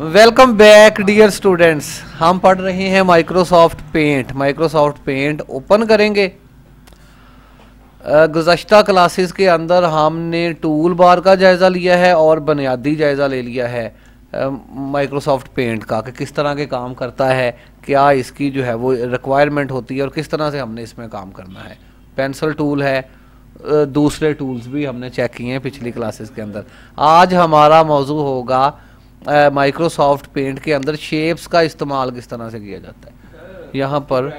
welcome back dear students हम पढ़ रहे हैं Microsoft Paint Microsoft Paint open करेंगे गुजशत क्लासेस के अंदर हमने टूल बार का जायज़ा लिया है और बुनियादी जायज़ा ले लिया है माइक्रोसॉफ्ट पेंट का कि किस तरह के काम करता है क्या इसकी जो है वो रिक्वायरमेंट होती है और किस तरह से हमने इसमें काम करना है पेंसिल टूल है दूसरे टूल्स भी हमने चेक किए हैं पिछली क्लासेस के अंदर आज हमारा मौजू होगा माइक्रोसॉफ्ट पेंट के अंदर शेप्स का इस्तेमाल किस तरह से किया जाता है यहाँ पर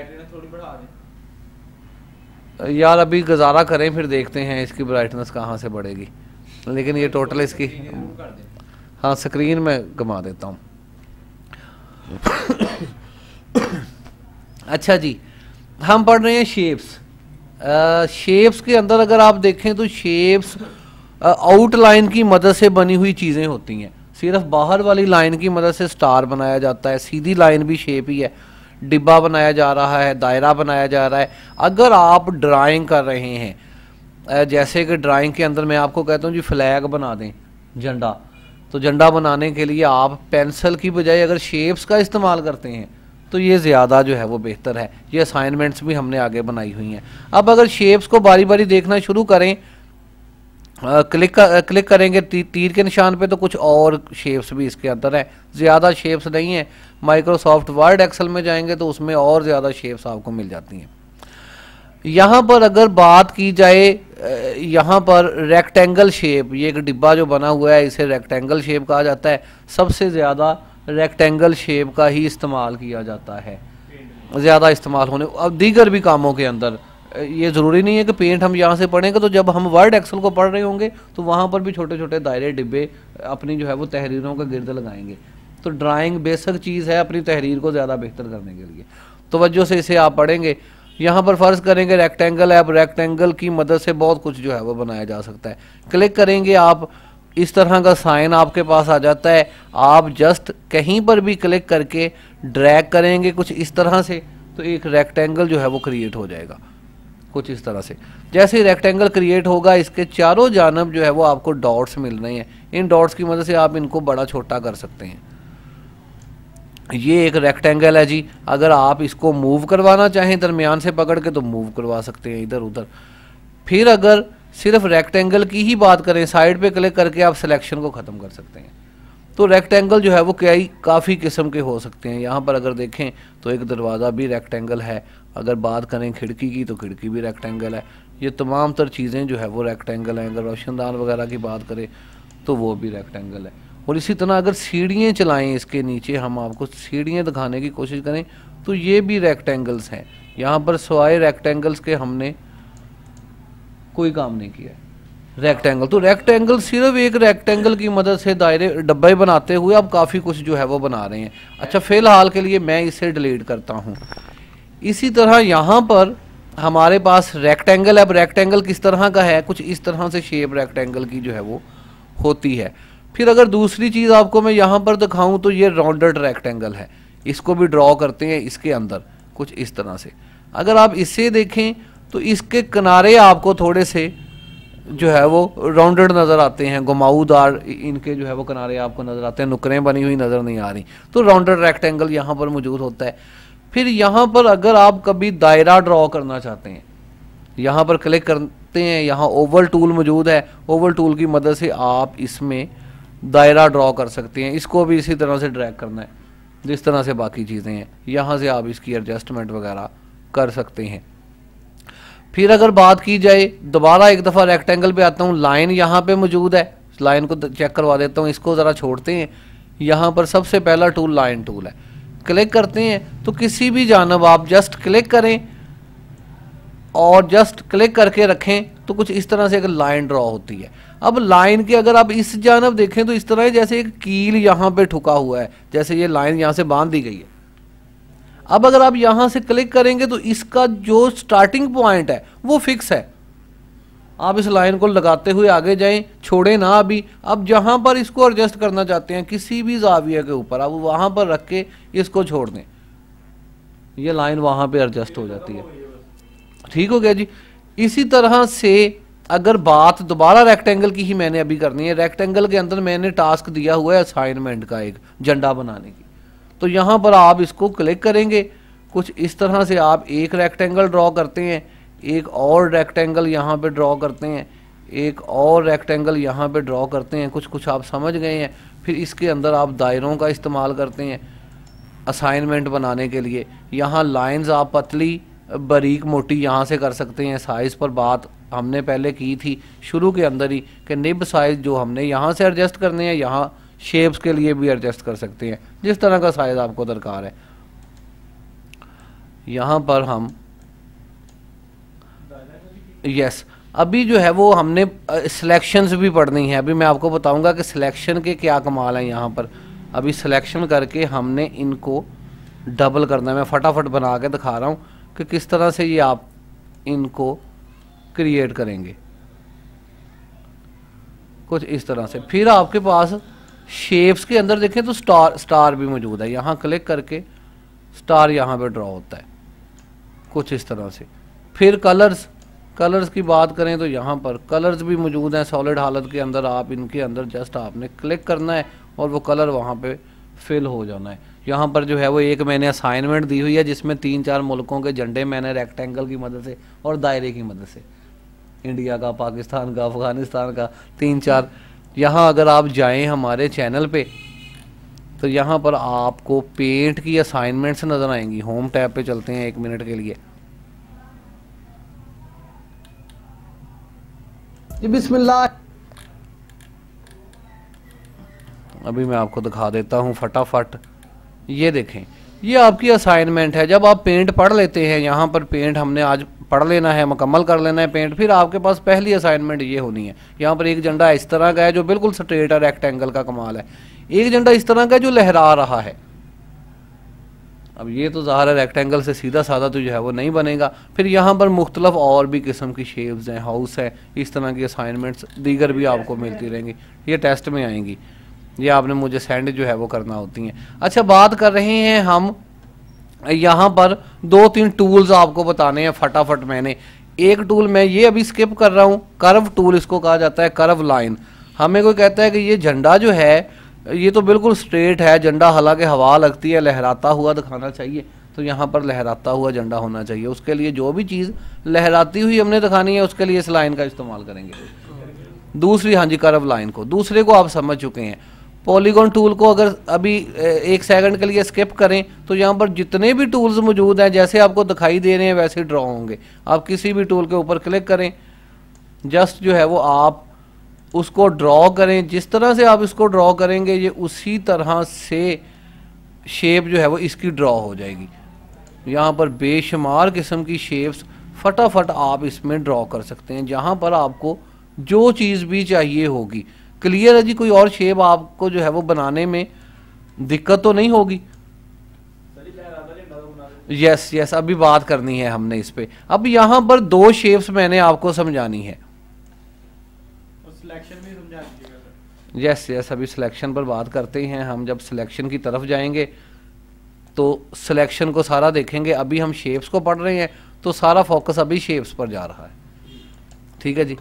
यार अभी गुजारा करें फिर देखते हैं इसकी ब्राइटनेस कहाँ से बढ़ेगी लेकिन ये टोटल इसकी हाँ स्क्रीन में घुमा देता हूँ अच्छा जी हम पढ़ रहे हैं शेप्स आ, शेप्स के अंदर अगर आप देखें तो शेप्स आउटलाइन की मदद से बनी हुई चीज़ें होती हैं सिर्फ बाहर वाली लाइन की मदद से स्टार बनाया जाता है सीधी लाइन भी शेप ही है डिब्बा बनाया जा रहा है दायरा बनाया जा रहा है अगर आप ड्राइंग कर रहे हैं जैसे कि ड्राइंग के अंदर मैं आपको कहता हूँ जी फ्लैग बना दें झंडा तो झंडा बनाने के लिए आप पेंसिल की बजाय अगर शेप्स का इस्तेमाल करते हैं तो ये ज़्यादा जो है वो बेहतर है ये असाइनमेंट्स भी हमने आगे बनाई हुई हैं अब अगर शेप्स को बारी बारी देखना शुरू करें क्लिक क्लिक करेंगे ती, तीर के निशान पे तो कुछ और शेप्स भी इसके अंदर हैं ज़्यादा शेप्स नहीं है माइक्रोसॉफ्ट वर्ड एक्सेल में जाएंगे तो उसमें और ज़्यादा शेप्स आपको मिल जाती हैं यहाँ पर अगर बात की जाए यहाँ पर रेक्टेंगल शेप ये एक डिब्बा जो बना हुआ है इसे रेक्टेंगल शेप कहा जाता है सबसे ज़्यादा रेक्टेंगल शेप का ही इस्तेमाल किया जाता है ज़्यादा इस्तेमाल होने अब दीगर भी कामों के अंदर ये ज़रूरी नहीं है कि पेंट हम यहाँ से पढ़ेंगे तो जब हम वर्ड एक्सल को पढ़ रहे होंगे तो वहाँ पर भी छोटे छोटे दायरे डिब्बे अपनी जो है वो तहरीरों का गिरद लगाएंगे तो ड्राइंग बेसिक चीज़ है अपनी तहरीर को ज़्यादा बेहतर करने के लिए तोज्जो से इसे आप पढ़ेंगे यहाँ पर फ़र्ज़ करेंगे रेक्टेंगल है अब रेक्टेंगल की मदद से बहुत कुछ जो है वो बनाया जा सकता है क्लिक करेंगे आप इस तरह का साइन आपके पास आ जाता है आप जस्ट कहीं पर भी क्लिक करके ड्रैग करेंगे कुछ इस तरह से तो एक रेक्टेंगल जो है वो क्रिएट हो जाएगा कुछ इस तरह से जैसे ही रेक्टेंगल क्रिएट होगा इसके चारों जानब जो है वो आपको डॉट्स मिल रहे हैं इन डॉट्स की मदद से आप इनको बड़ा छोटा कर सकते हैं ये एक रेक्टेंगल है जी अगर आप इसको मूव करवाना चाहें दरमियान से पकड़ के तो मूव करवा सकते हैं इधर उधर फिर अगर सिर्फ रेक्टेंगल की ही बात करें साइड पे क्लिक करके आप सिलेक्शन को ख़त्म कर सकते हैं तो रेक्टेंगल जो है वो कई काफ़ी किस्म के हो सकते हैं यहाँ पर अगर देखें तो एक दरवाज़ा भी रेक्टेंगल है अगर बात करें खिड़की की तो खिड़की भी रेक्टेंगल है ये तमाम तर चीज़ें जो है वो रेक्टेंगल हैं अगर रोशनदान वगैरह की बात करें तो वो भी रेक्टेंगल है और इसी तरह अगर सीढ़ियाँ चलाएँ इसके नीचे हम आपको सीढ़ियाँ दिखाने की कोशिश करें तो ये भी रेक्टेंगल्स हैं यहाँ पर सवाए रेक्टेंगल्स के हमने कोई काम नहीं किया रेक्टेंगल तो रेक्टेंगल सिर्फ एक रेक्टेंगल की मदद से दायरे डब्बे बनाते हुए आप काफ़ी कुछ जो है वो बना रहे हैं अच्छा फ़िलहाल के लिए मैं इसे डिलीट करता हूँ इसी तरह यहाँ पर हमारे पास रेक्टेंगल अब रेक्टेंगल किस तरह का है कुछ इस तरह से शेप रेक्टेंगल की जो है वो होती है फिर अगर दूसरी चीज़ आपको मैं यहाँ पर दिखाऊँ तो ये राउंडेड रेक्टेंगल है इसको भी ड्रॉ करते हैं इसके अंदर कुछ इस तरह से अगर आप इससे देखें तो इसके किनारे आपको थोड़े से जो है वो राउंडेड नज़र आते हैं घुमाऊदार इनके जो है वो किनारे आपको नज़र आते हैं नुकरें बनी हुई नज़र नहीं आ रही तो राउंडेड रेक्टेंगल यहाँ पर मौजूद होता है फिर यहाँ पर अगर आप कभी दायरा ड्रॉ करना चाहते हैं यहाँ पर क्लिक करते हैं यहाँ ओवल टूल मौजूद है ओवल टूल की मदद से आप इसमें दायरा ड्रॉ कर सकते हैं इसको भी इसी तरह से ड्रैग करना है जिस तरह से बाकी चीज़ें हैं यहाँ से आप इसकी एडजस्टमेंट वगैरह कर सकते हैं फिर अगर बात की जाए दोबारा एक दफ़ा रेक्टेंगल पे आता हूँ लाइन यहाँ पे मौजूद है लाइन को चेक करवा देता हूँ इसको ज़रा छोड़ते हैं यहाँ पर सबसे पहला टूल लाइन टूल है क्लिक करते हैं तो किसी भी जानब आप जस्ट क्लिक करें और जस्ट क्लिक करके रखें तो कुछ इस तरह से एक लाइन ड्रॉ होती है अब लाइन के अगर आप इस जानब देखें तो इस तरह जैसे एक कील यहाँ पे ठुका हुआ है जैसे ये लाइन यहाँ से बांध दी गई है अब अगर आप यहाँ से क्लिक करेंगे तो इसका जो स्टार्टिंग पॉइंट है वो फिक्स है आप इस लाइन को लगाते हुए आगे जाएं छोड़ें ना अभी अब जहां पर इसको एडजस्ट करना चाहते हैं किसी भी जाविया के ऊपर आप वहां पर रख के इसको छोड़ दें ये लाइन वहां पे एडजस्ट हो जाती है ठीक हो गया जी इसी तरह से अगर बात दोबारा रेक्टेंगल की ही मैंने अभी करनी है रेक्टेंगल के अंदर मैंने टास्क दिया हुआ है असाइनमेंट का एक झंडा बनाने की तो यहां पर आप इसको क्लिक करेंगे कुछ इस तरह से आप एक रेक्टेंगल ड्रॉ करते हैं एक और रेक्टेंगल यहाँ पे ड्रॉ करते हैं एक और रेक्टेंगल यहाँ पे ड्रॉ करते हैं कुछ कुछ आप समझ गए हैं फिर इसके अंदर आप दायरों का इस्तेमाल करते हैं असाइनमेंट बनाने के लिए यहाँ लाइंस आप पतली बारीक मोटी यहाँ से कर सकते हैं साइज़ पर बात हमने पहले की थी शुरू के अंदर ही कि निब साइज़ जो हमने यहाँ से एडजस्ट करने हैं यहाँ शेप्स के लिए भी एडजस्ट कर सकते हैं जिस तरह का साइज़ आपको दरकार है यहाँ पर हम यस अभी जो है वो हमने सिलेक्शंस भी पढ़नी है अभी मैं आपको बताऊंगा कि सिलेक्शन के क्या कमाल है यहाँ पर अभी सिलेक्शन करके हमने इनको डबल करना है मैं फटाफट बना के दिखा रहा हूँ कि किस तरह से ये आप इनको क्रिएट करेंगे कुछ इस तरह से फिर आपके पास शेप्स के अंदर देखें तो स्टार स्टार भी मौजूद है यहाँ क्लिक करके स्टार यहाँ पर ड्रा होता है कुछ इस तरह से फिर कलर्स कलर्स की बात करें तो यहाँ पर कलर्स भी मौजूद हैं सॉलिड हालत के अंदर आप इनके अंदर जस्ट आपने क्लिक करना है और वो कलर वहाँ पे फिल हो जाना है यहाँ पर जो है वो एक मैंने असाइनमेंट दी हुई है जिसमें तीन चार मुल्कों के झंडे मैंने रेक्टेंगल की मदद से और दायरे की मदद से इंडिया का पाकिस्तान का अफ़गानिस्तान का तीन चार यहाँ अगर आप जाएँ हमारे चैनल पर तो यहाँ पर आपको पेंट की असाइनमेंट्स नज़र आएंगी होम टैब पे चलते हैं एक मिनट के लिए जी बिस्मिल्लाह अभी मैं आपको दिखा देता हूँ फटाफट ये देखें ये आपकी असाइनमेंट है जब आप पेंट पढ़ लेते हैं यहाँ पर पेंट हमने आज पढ़ लेना है मुकम्मल कर लेना है पेंट फिर आपके पास पहली असाइनमेंट ये होनी है यहाँ पर एक झंडा इस तरह का है जो बिल्कुल स्ट्रेट और रेक्टेंगल का कमाल है एक झंडा इस तरह का जो लहरा रहा है अब ये तो ज़ाहर है रेक्टेंगल से सीधा साधा तो जो है वो नहीं बनेगा फिर यहाँ पर मुख्तलफ और भी किस्म की शेप्स हैं हाउस हैं इस तरह की असाइनमेंट्स दीगर भी आपको मिलती रहेंगी ये टेस्ट में आएंगी ये आपने मुझे सेंड जो है वो करना होती हैं अच्छा बात कर रहे हैं हम यहाँ पर दो तीन टूल्स आपको बताने हैं फटाफट मैंने एक टूल मैं ये अभी स्किप कर रहा हूँ कर्व टूल इसको कहा जाता है कर्व लाइन हमें कोई कहता है कि ये झंडा जो है ये तो बिल्कुल स्ट्रेट है झंडा हालांकि हवा लगती है लहराता हुआ दिखाना चाहिए तो यहाँ पर लहराता हुआ झंडा होना चाहिए उसके लिए जो भी चीज़ लहराती हुई हमने दिखानी है उसके लिए इस लाइन का इस्तेमाल करेंगे दूसरी हाँ जी कर्व लाइन को दूसरे को आप समझ चुके हैं पॉलीगॉन टूल को अगर अभी एक सेकंड के लिए स्किप करें तो यहाँ पर जितने भी टूल्स मौजूद हैं जैसे आपको दिखाई दे रहे हैं वैसे ड्रॉ होंगे आप किसी भी टूल के ऊपर क्लिक करें जस्ट जो है वो आप उसको ड्रॉ करें जिस तरह से आप इसको ड्रॉ करेंगे ये उसी तरह से शेप जो है वो इसकी ड्रॉ हो जाएगी यहाँ पर बेशुमार किस्म की शेप्स फटाफट आप इसमें ड्रॉ कर सकते हैं जहाँ पर आपको जो चीज़ भी चाहिए होगी क्लियर है जी कोई और शेप आपको जो है वो बनाने में दिक्कत तो नहीं होगी यस यस अभी बात करनी है हमने इस पर अब यहाँ पर दो शेप्स मैंने आपको समझानी है भी समझा यस यस अभी सिलेक्शन पर बात करते हैं हम जब सिलेक्शन की तरफ जाएंगे तो सिलेक्शन को सारा देखेंगे अभी हम शेप्स को पढ़ रहे हैं तो सारा फोकस अभी शेप्स पर जा रहा है ठीक है जी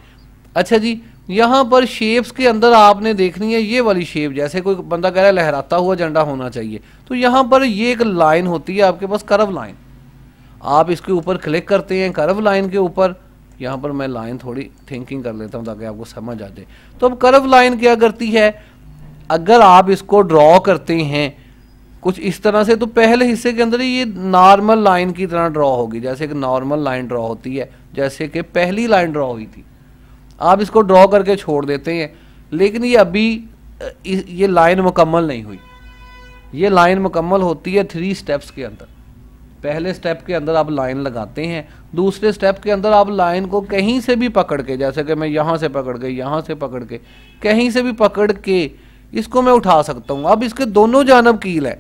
अच्छा जी यहाँ पर शेप्स के अंदर आपने देखनी है ये वाली शेप जैसे कोई बंदा कह रहा है लहराता हुआ झंडा होना चाहिए तो यहाँ पर ये एक लाइन होती है आपके पास करव लाइन आप इसके ऊपर क्लिक करते हैं करव लाइन के ऊपर यहाँ पर मैं लाइन थोड़ी थिंकिंग कर लेता हूँ ताकि आपको समझ आ जाए तो अब कर्व लाइन क्या करती है अगर आप इसको ड्रॉ करते हैं कुछ इस तरह से तो पहले हिस्से के अंदर ये नॉर्मल लाइन की तरह ड्रॉ होगी जैसे कि नॉर्मल लाइन ड्रॉ होती है जैसे कि पहली लाइन ड्रॉ हुई थी आप इसको ड्रॉ करके छोड़ देते हैं लेकिन ये अभी ये लाइन मुकम्मल नहीं हुई ये लाइन मुकम्मल होती है थ्री स्टेप्स के अंदर पहले स्टेप के अंदर आप लाइन लगाते हैं दूसरे स्टेप के अंदर आप लाइन को कहीं से भी पकड़ के जैसे कि मैं यहाँ से पकड़ के यहाँ से पकड़ के कहीं से भी पकड़ के इसको मैं उठा सकता हूँ अब इसके दोनों जानब कील है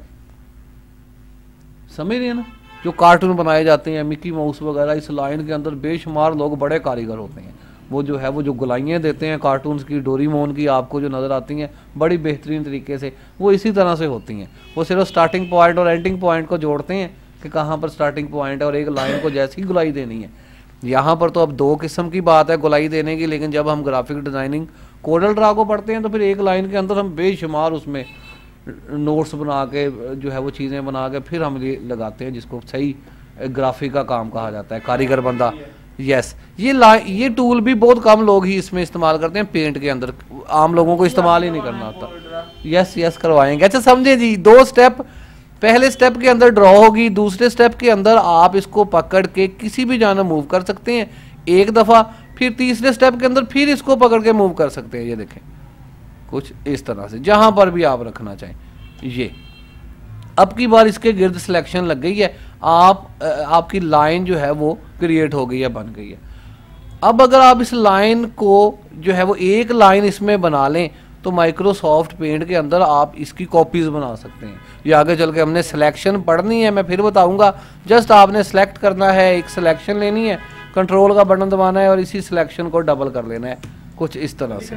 समझ रहे ना जो कार्टून बनाए जाते हैं मिकी माउस वगैरह इस लाइन के अंदर बेशुमार लोग बड़े कारीगर होते हैं वो जो है वो जो गुलाइयाँ देते हैं कार्टून की डोरीमोन की आपको जो नज़र आती हैं बड़ी बेहतरीन तरीके से वो इसी तरह से होती हैं वो सिर्फ स्टार्टिंग पॉइंट और एंडिंग पॉइंट को जोड़ते हैं कि कहाँ पर स्टार्टिंग पॉइंट है और एक लाइन को जैसी गुलाई देनी है यहाँ पर तो अब दो किस्म की बात है गुलाई देने की लेकिन जब हम ग्राफिक डिज़ाइनिंग कोडल ड्रा को पढ़ते हैं तो फिर एक लाइन के अंदर हम बेशुमार उसमें नोट्स बना के जो है वो चीज़ें बना के फिर हम ये लगाते हैं जिसको सही ग्राफिक का काम कहा जाता है कारीगर बंदा यस ये ला ये टूल भी बहुत कम लोग ही इसमें इस्तेमाल करते हैं पेंट के अंदर आम लोगों को इस्तेमाल ही नहीं करना आता यस यस करवाएंगे अच्छा समझे जी दो स्टेप पहले स्टेप के अंदर ड्रॉ होगी दूसरे स्टेप के अंदर आप इसको पकड़ के किसी भी जाना मूव कर सकते हैं एक दफ़ा फिर तीसरे स्टेप के अंदर फिर इसको पकड़ के मूव कर सकते हैं ये देखें कुछ इस तरह से जहां पर भी आप रखना चाहें ये अब की बार इसके गिर्द सिलेक्शन लग गई है आप आपकी लाइन जो है वो क्रिएट हो गई है बन गई है अब अगर आप इस लाइन को जो है वो एक लाइन इसमें बना लें तो माइक्रोसॉफ्ट पेंट के अंदर आप इसकी कॉपीज़ बना सकते हैं ये आगे चल के हमने सिलेक्शन पढ़नी है मैं फिर बताऊंगा जस्ट आपने सेलेक्ट करना है एक सिलेक्शन लेनी है कंट्रोल का बटन दबाना है और इसी सिलेक्शन को डबल कर लेना है कुछ इस तरह से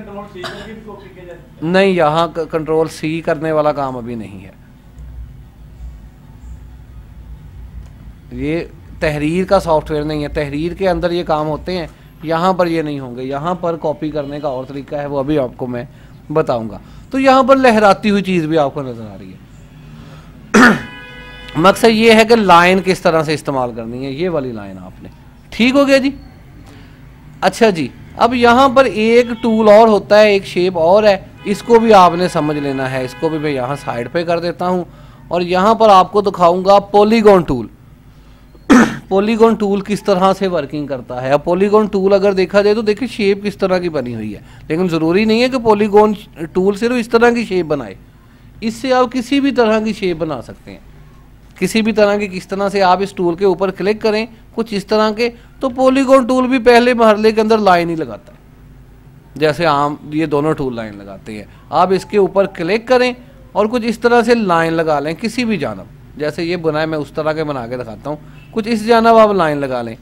नहीं यहाँ कंट्रोल सी करने वाला काम अभी नहीं है ये तहरीर का सॉफ्टवेयर नहीं है तहरीर के अंदर ये काम होते हैं यहाँ पर ये नहीं होंगे यहाँ पर कॉपी करने का और तरीका है वो अभी आपको मैं बताऊंगा तो यहां पर लहराती हुई चीज़ भी आपको नज़र आ रही है मकसद ये है कि लाइन किस तरह से इस्तेमाल करनी है ये वाली लाइन आपने ठीक हो गया जी अच्छा जी अब यहां पर एक टूल और होता है एक शेप और है इसको भी आपने समझ लेना है इसको भी मैं यहां साइड पे कर देता हूं और यहां पर आपको दिखाऊंगा पोलीगॉन टूल पॉलीगॉन टूल किस तरह से वर्किंग करता है अब पॉलीगॉन टूल अगर देखा जाए तो देखिए शेप किस तरह की बनी हुई है लेकिन ज़रूरी नहीं है कि पॉलीगॉन टूल सिर्फ इस तरह की शेप बनाए इससे आप किसी भी तरह की शेप बना सकते हैं किसी भी तरह की किस तरह से आप इस टूल के ऊपर क्लिक करें कुछ इस तरह के तो पॉलीगॉन टूल भी पहले मरले के अंदर लाइन ही लगाता है जैसे आम ये दोनों टूल लाइन लगाते हैं आप इसके ऊपर क्लिक करें और कुछ इस तरह से लाइन लगा लें किसी भी जानब जैसे ये बनाए मैं उस तरह के बना के दिखाता हूँ कुछ इस जानब आप लाइन लगा लें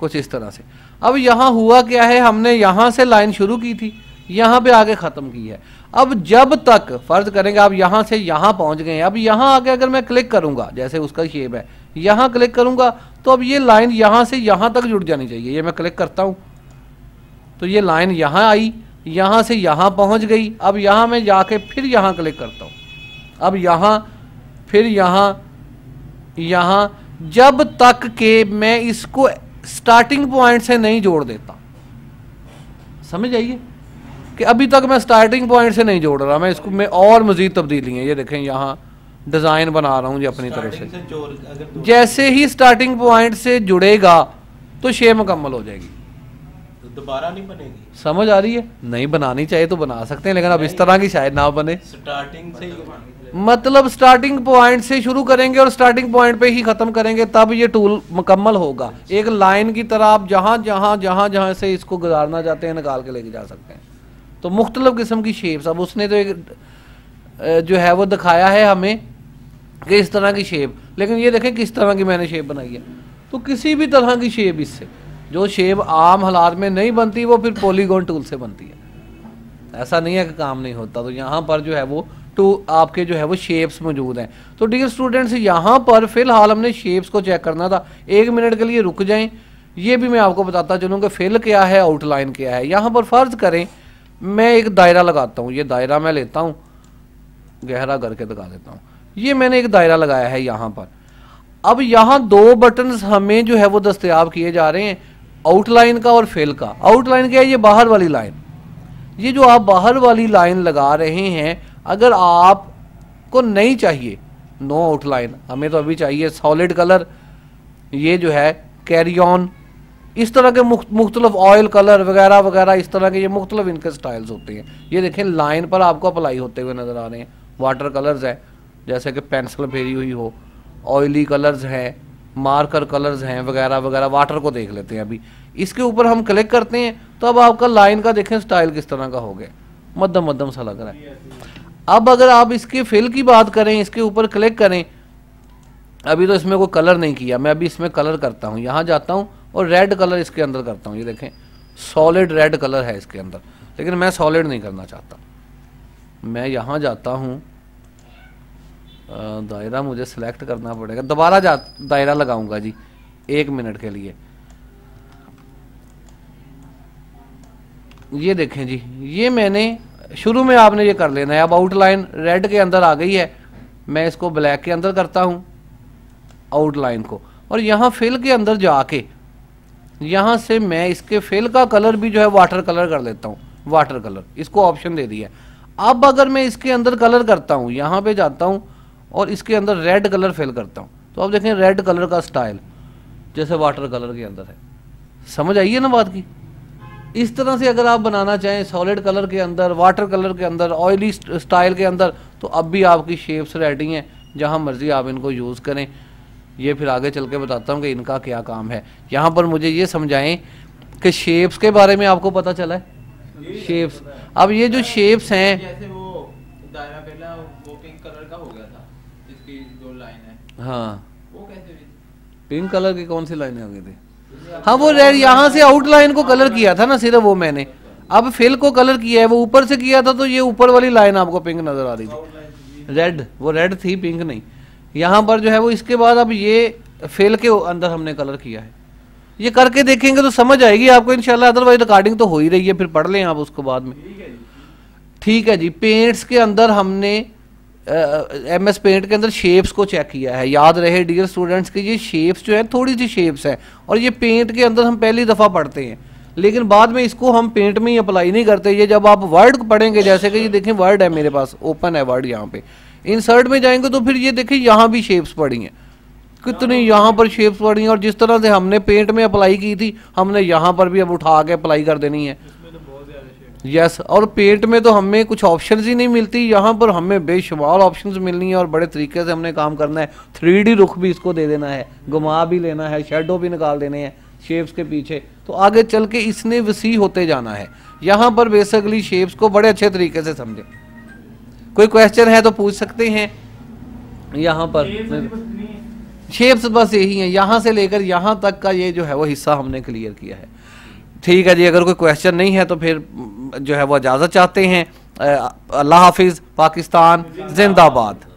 कुछ इस तरह से अब यहाँ हुआ क्या है हमने यहाँ से लाइन शुरू की थी यहाँ पे आगे ख़त्म की है अब जब तक फ़र्ज करेंगे आप यहाँ से यहाँ पहुँच गए अब यहाँ आके अगर मैं क्लिक करूँगा जैसे उसका शेप है यहाँ क्लिक करूँगा तो अब ये लाइन यहाँ से यहाँ तक जुड़ जानी चाहिए ये मैं क्लिक करता हूँ तो ये लाइन यहाँ आई यहाँ से यहाँ पहुँच गई अब यहाँ मैं जाके फिर यहाँ क्लिक करता हूँ अब यहाँ फिर यहाँ यहाँ जब तक के मैं इसको स्टार्टिंग पॉइंट से नहीं जोड़ देता समझ आइए कि अभी तक मैं स्टार्टिंग पॉइंट से नहीं जोड़ रहा मैं इसको मैं और मज़ीद तब्दीली है ये देखें यहाँ डिज़ाइन बना रहा हूँ जी अपनी तरफ से, से जैसे ही स्टार्टिंग पॉइंट से जुड़ेगा तो शे मुकम्मल हो जाएगी तो दोबारा नहीं बनेगी समझ आ रही है नहीं बनानी चाहिए तो बना सकते हैं लेकिन अब इस तरह की शायद ना बने स्टार्टिंग से ही मतलब स्टार्टिंग पॉइंट से शुरू करेंगे और स्टार्टिंग पॉइंट पे ही ख़त्म करेंगे तब ये टूल मुकम्मल होगा एक लाइन की तरह आप जहाँ जहां जहाँ जहां से इसको गुजारना चाहते हैं निकाल के लेके जा सकते हैं तो मुख्तलिफ़ किस्म की शेप्स अब उसने तो एक जो है वो दिखाया है हमें कि इस तरह की शेप लेकिन ये देखें किस तरह की मैंने शेप बनाई है तो किसी भी तरह की शेप इससे जो शेप आम हालात में नहीं बनती वो फिर पॉलीगॉन टूल से बनती है ऐसा नहीं है कि काम नहीं होता तो यहाँ पर जो है वो टू आपके जो है वो शेप्स मौजूद हैं तो डियर स्टूडेंट्स यहाँ पर फिलहाल हमने शेप्स को चेक करना था एक मिनट के लिए रुक जाएं ये भी मैं आपको बताता चलूँ कि फिल क्या है आउटलाइन क्या है यहाँ पर फ़र्ज़ करें मैं एक दायरा लगाता हूँ ये दायरा मैं लेता हूँ गहरा करके लगा देता हूँ ये मैंने एक दायरा लगाया है यहाँ पर अब यहाँ दो बटन्स हमें जो है वो दस्तियाब किए जा रहे हैं आउटलाइन का और फेल का आउटलाइन क्या है ये बाहर वाली लाइन ये जो आप बाहर वाली लाइन लगा रहे हैं अगर आप को नहीं चाहिए नो आउटलाइन हमें तो अभी चाहिए सॉलिड कलर ये जो है कैरी ऑन इस तरह के मुख्तलफ ऑयल कलर वगैरह वगैरह इस तरह के ये मुख्तलिफ इनके स्टाइल्स होते हैं ये देखें लाइन पर आपको अप्लाई होते हुए नज़र आ रहे हैं वाटर कलर्स हैं जैसे कि पेंसिल फेरी हुई हो ऑयली कलर्स हैं मार्कर कलर्स हैं वगैरह वगैरह वाटर को देख लेते हैं अभी इसके ऊपर हम क्लिक करते हैं तो अब आपका लाइन का देखें स्टाइल किस तरह का हो गया मध्यम मध्यम सा लग रहा है अब अगर आप इसके फिल की बात करें इसके ऊपर क्लिक करें अभी तो इसमें कोई कलर नहीं किया मैं अभी इसमें कलर करता हूँ यहाँ जाता हूँ और रेड कलर इसके अंदर करता हूँ ये देखें सॉलिड रेड कलर है इसके अंदर लेकिन मैं सॉलिड नहीं करना चाहता मैं यहाँ जाता हूँ दायरा मुझे सिलेक्ट करना पड़ेगा दोबारा जा दायरा लगाऊंगा जी एक मिनट के लिए ये देखें जी ये मैंने शुरू में आपने ये कर लेना है अब आउटलाइन रेड के अंदर आ गई है मैं इसको ब्लैक के अंदर करता हूँ आउटलाइन को और यहाँ फिल के अंदर जाके यहाँ से मैं इसके फिल का कलर भी जो है वाटर कलर कर लेता हूँ वाटर कलर इसको ऑप्शन दे दिया अब अगर मैं इसके अंदर कलर करता हूँ यहाँ पे जाता हूँ और इसके अंदर रेड कलर फिल करता हूँ तो आप देखें रेड कलर का स्टाइल जैसे वाटर कलर के अंदर है समझ आई है ना बात की इस तरह से अगर आप बनाना चाहें सॉलिड कलर के अंदर वाटर कलर के अंदर ऑयली स्टाइल के अंदर तो अब भी आपकी शेप्स रेडी हैं जहाँ मर्ज़ी आप इनको यूज़ करें ये फिर आगे चल के बताता हूँ कि इनका क्या काम है यहाँ पर मुझे ये समझाएं कि शेप्स के बारे में आपको पता चला है शेप्स तो अब ये जो शेप्स हैं है हाँ पिंक कलर की कौन सी लाइनें आ गई थी हाँ वो रेड यहाँ से आउटलाइन को कलर किया था ना सिर्फ वो मैंने अब फिल को कलर किया है वो ऊपर से किया था तो ये ऊपर वाली लाइन आपको पिंक नजर आ रही थी रेड वो रेड थी पिंक नहीं यहाँ पर जो है वो इसके बाद अब ये फेल के अंदर हमने कलर किया है ये करके देखेंगे तो समझ आएगी आपको इनशाला अदरवाइज रिकॉर्डिंग तो हो ही रही है फिर पढ़ लें आप उसको बाद में ठीक है जी पेंट्स के अंदर हमने एम एस पेंट के अंदर शेप्स को चेक किया है याद रहे डियर स्टूडेंट्स कि ये शेप्स जो है थोड़ी सी शेप्स हैं और ये पेंट के अंदर हम पहली दफ़ा पढ़ते हैं लेकिन बाद में इसको हम पेंट में ही अप्लाई नहीं करते ये जब आप वर्ड पढ़ेंगे जैसे कि ये देखें वर्ड है मेरे पास ओपन है वर्ड यहाँ पे इंसर्ट में जाएंगे तो फिर ये देखें यहाँ भी शेप्स पड़ी हैं कितनी यहाँ पर शेप्स पड़ी हैं और जिस तरह से हमने पेंट में अप्लाई की थी हमने यहाँ पर भी अब उठा के अप्लाई कर देनी है यस और पेंट में तो हमें कुछ ऑप्शन ही नहीं मिलती यहाँ पर हमें बेशुमार ऑप्शन मिलनी है और बड़े तरीके से हमने काम करना है थ्री डी रुख भी इसको दे देना है घुमा भी लेना है शेडो भी निकाल देने हैं शेप्स के पीछे तो आगे चल के इसने वसी होते जाना है यहाँ पर बेसिकली शेप्स को बड़े अच्छे तरीके से समझें कोई क्वेश्चन है तो पूछ सकते हैं यहाँ पर शेप्स बस यही है यहाँ से लेकर यहाँ तक का ये जो है वो हिस्सा हमने क्लियर किया है ठीक है जी अगर कोई क्वेश्चन नहीं है तो फिर जो है वो इजाज़त चाहते हैं अल्लाह हाफिज़ पाकिस्तान जिंदाबाद